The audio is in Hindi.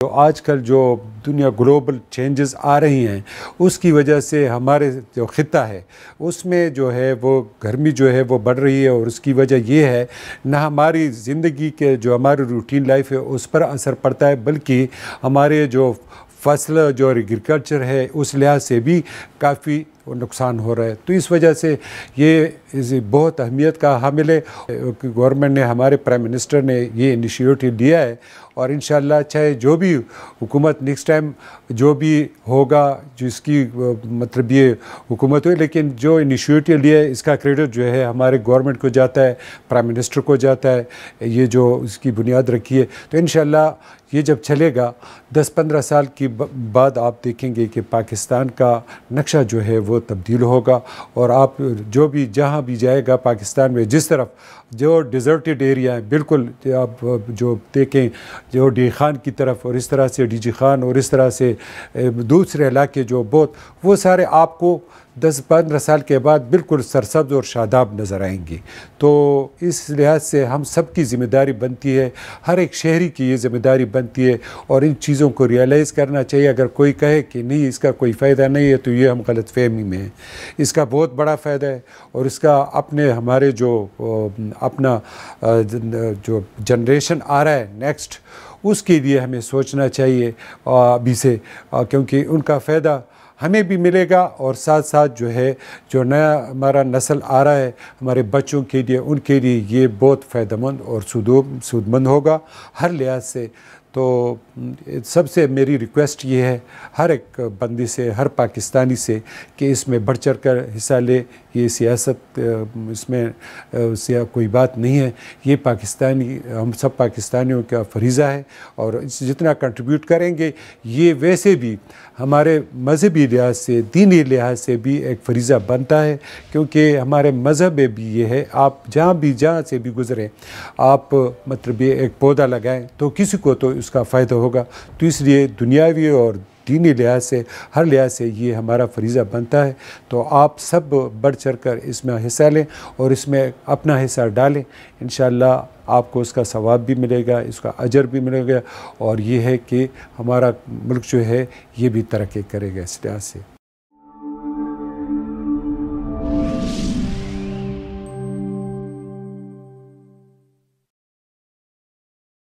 तो आजकल जो दुनिया ग्लोबल चेंजेस आ रही हैं उसकी वजह से हमारे जो ख़िता है उसमें जो है वो गर्मी जो है वो बढ़ रही है और उसकी वजह ये है ना हमारी ज़िंदगी के जो हमारी रूटीन लाइफ है उस पर असर पड़ता है बल्कि हमारे जो फसल जो एग्रीकल्चर है उस लिहाज से भी काफ़ी नुकसान हो रहा है तो इस वजह से ये बहुत अहमियत का हामिल है गवर्नमेंट ने हमारे प्राइम मिनिस्टर ने ये इनिशिएटिव लिया है और इन चाहे जो भी हुकूमत नेक्स्ट टाइम जो भी होगा जिसकी मतलब ये हुकूमत हुई लेकिन जो इनिशिएटिव लिया है इसका क्रेडिट जो है हमारे गवर्नमेंट को जाता है प्राइम मिनिस्टर को जाता है ये जो इसकी बुनियाद रखी है तो इन ये जब चलेगा 10-15 साल की बाद आप देखेंगे कि पाकिस्तान का नक्शा जो है वो तब्दील होगा और आप जो भी जहाँ भी जाएगा पाकिस्तान में जिस तरफ जो डिज़र्टेड एरिया है बिल्कुल आप जो देखें जो डी खान की तरफ और इस तरह से डी जी खान और इस तरह से दूसरे इलाके जो बहुत वो सारे आपको दस पंद्रह साल के बाद बिल्कुल सरसब्ज और शादाब नज़र आएंगी तो इस लिहाज से हम सब की ज़िम्मेदारी बनती है हर एक शहरी की ये ज़िम्मेदारी बनती है और इन चीज़ों को रियलाइज़ करना चाहिए अगर कोई कहे कि नहीं इसका कोई फ़ायदा नहीं है तो ये हम गलत फहमी में हैं इसका बहुत बड़ा फ़ायदा है और इसका अपने हमारे जो अपना जो जनरेशन आ रहा है नेक्स्ट उसके लिए हमें सोचना चाहिए अभी से क्योंकि उनका फ़ायदा हमें भी मिलेगा और साथ साथ जो है जो नया हमारा नस्ल आ रहा है हमारे बच्चों के लिए उनके लिए ये बहुत फ़ायदेमंद और सूदो सूदमंद होगा हर लिहाज से तो सबसे मेरी रिक्वेस्ट ये है हर एक बंदी से हर पाकिस्तानी से कि इसमें बढ़ चढ़ कर हिस्सा ले ये सियासत इसमें सिया कोई बात नहीं है ये पाकिस्तानी हम सब पाकिस्तानियों का फरीज़ा है और जितना कंट्रीब्यूट करेंगे ये वैसे भी हमारे मजहबी लिहाज से दीनी लिहाज से भी एक फरीज़ा बनता है क्योंकि हमारे मज़हब में भी ये है आप जहाँ भी जहाँ से भी गुज़रें आप मतलब एक पौधा लगाएँ तो किसी को तो उसका फ़ायदा होगा तो इसलिए दुनियावी और दीनी लिहाज से हर लिहाज से ये हमारा फरीज़ा बनता है तो आप सब बढ़ चढ़ कर इसमें हिस्सा लें और इसमें अपना हिस्सा डालें इन आपको इसका सवाब भी मिलेगा इसका अजर भी मिलेगा और ये है कि हमारा मुल्क जो है ये भी तरक्की करेगा इस लिहाज से